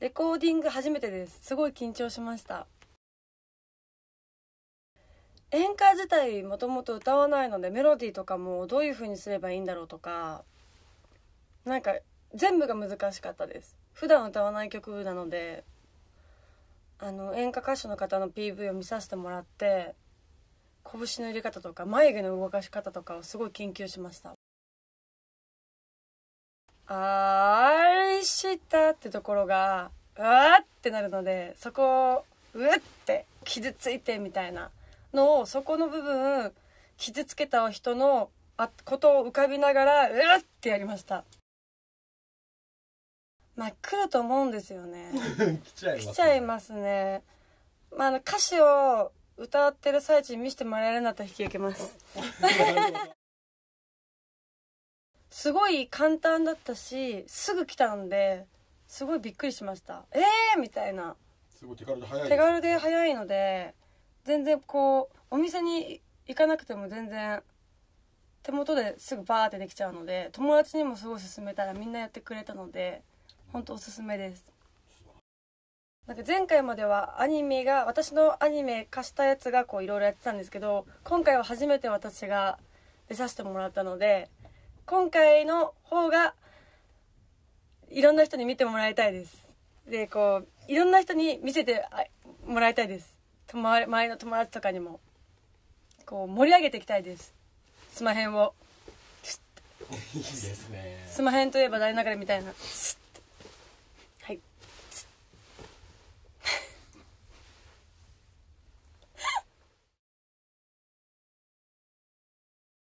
レコーディング初めてですすごい緊張しました演歌自体もともと歌わないのでメロディーとかもどういう風にすればいいんだろうとかなんか全部が難しかったです普段歌わない曲なのであの演歌歌手の方の PV を見させてもらって拳の入れ方とか眉毛の動かし方とかをすごい研究しましたあーシーってところがうわってなるのでそこをうって傷ついてみたいなのをそこの部分傷つけた人のことを浮かびながらうわってやりましたまっ来ると思うんですよね 来ちゃいますね来ちゃいますね、まあ、歌詞を歌ってる最中に見せてもらえるんだったら引き受けます すごい簡単だったしすぐ来たんですごいびっくりしましたえーみたいなすごい手軽で早い手軽で早いので全然こうお店に行かなくても全然手元ですぐバーってできちゃうので友達にもすごい勧めたらみんなやってくれたので本当おすすめですなんか前回まではアニメが私のアニメ貸したやつがこういろいろやってたんですけど今回は初めて私が出させてもらったので今回の方がいろんな人に見てもらいたいですでこういろんな人に見せてもらいたいです周りの友達とかにもこう盛り上げていきたいですスマヘンを いいですねスマヘンといえば大の中でみたいなスッ